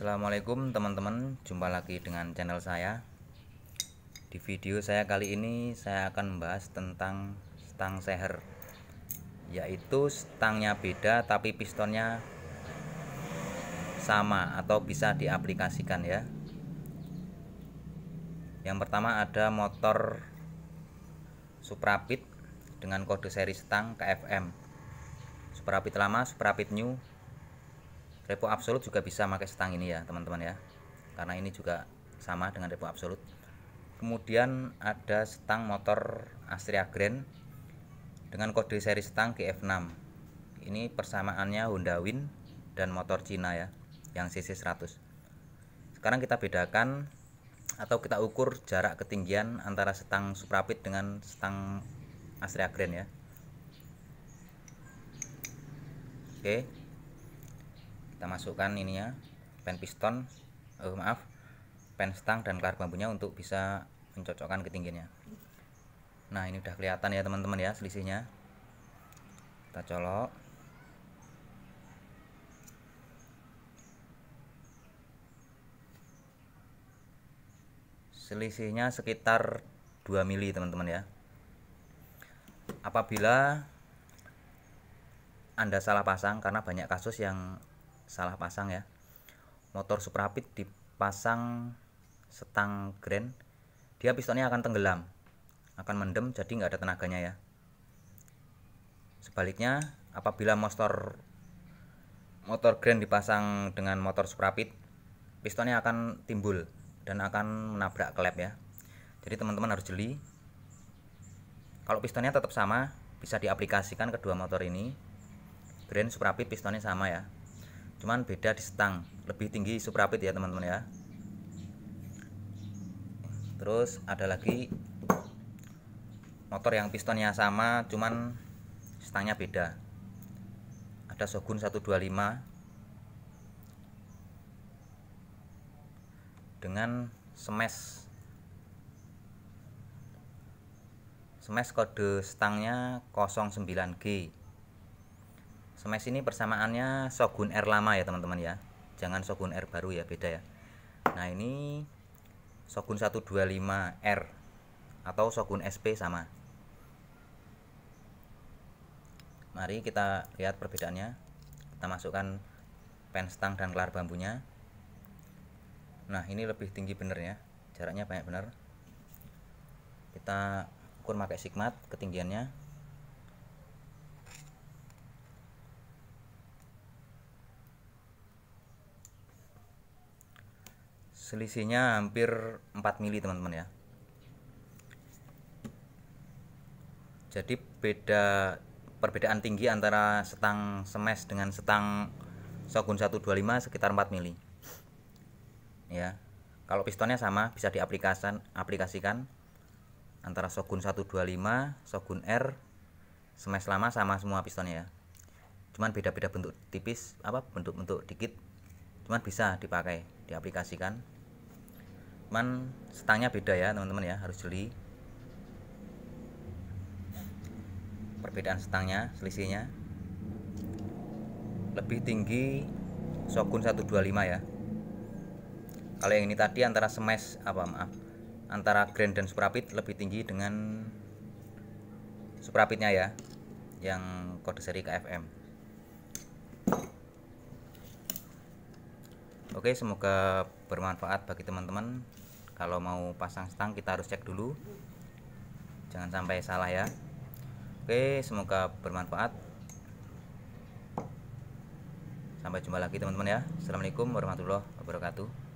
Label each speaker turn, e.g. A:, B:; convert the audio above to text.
A: Assalamualaikum teman-teman Jumpa lagi dengan channel saya Di video saya kali ini Saya akan membahas tentang Stang seher Yaitu stangnya beda Tapi pistonnya Sama atau bisa diaplikasikan ya Yang pertama ada motor Suprapit Dengan kode seri stang KFM Suprapit lama, Suprapit new repo absolut juga bisa pakai setang ini ya teman-teman ya karena ini juga sama dengan repo absolut kemudian ada setang motor Astrea Grand dengan kode seri setang GF6 ini persamaannya Honda Win dan motor Cina ya yang CC 100 sekarang kita bedakan atau kita ukur jarak ketinggian antara setang Suprapit dengan setang Astrea Grand ya oke kita masukkan ini ya pen piston oh, maaf pen stang dan klar bambunya untuk bisa mencocokkan ketinggiannya nah ini udah kelihatan ya teman-teman ya selisihnya kita colok selisihnya sekitar 2 mili teman-teman ya apabila anda salah pasang karena banyak kasus yang salah pasang ya motor suprapit dipasang setang grand dia pistonnya akan tenggelam akan mendem jadi nggak ada tenaganya ya sebaliknya apabila motor motor grand dipasang dengan motor suprapit pistonnya akan timbul dan akan menabrak klep ya jadi teman-teman harus jeli kalau pistonnya tetap sama bisa diaplikasikan kedua motor ini grand suprapit pistonnya sama ya cuman beda di setang lebih tinggi suprapit ya teman-teman ya terus ada lagi motor yang pistonnya sama cuman setangnya beda ada Shogun 125 dengan smash smash kode stangnya 09G Smash ini persamaannya Shogun R lama ya teman-teman ya jangan Shogun R baru ya beda ya nah ini Shogun 125R atau Shogun SP sama mari kita lihat perbedaannya kita masukkan pen stang dan kelar bambunya nah ini lebih tinggi bener ya jaraknya banyak bener kita ukur pakai sigmat ketinggiannya selisihnya hampir 4 mili teman-teman ya jadi beda perbedaan tinggi antara setang semes dengan setang Shogun 125 sekitar 4 mili ya kalau pistonnya sama bisa diaplikasikan aplikasikan antara Shogun 125 Shogun R semes lama sama semua pistonnya ya cuman beda-beda bentuk tipis apa bentuk-bentuk dikit cuman bisa dipakai diaplikasikan cuman setangnya beda ya teman-teman ya harus jeli perbedaan setangnya, selisihnya lebih tinggi Shogun 125 ya kalau yang ini tadi antara semes, apa maaf antara Grand dan Suprapit lebih tinggi dengan Suprapitnya ya yang kode seri KFM Oke, semoga bermanfaat bagi teman-teman. Kalau mau pasang stang kita harus cek dulu. Jangan sampai salah ya. Oke, semoga bermanfaat. Sampai jumpa lagi teman-teman ya. Assalamualaikum warahmatullahi wabarakatuh.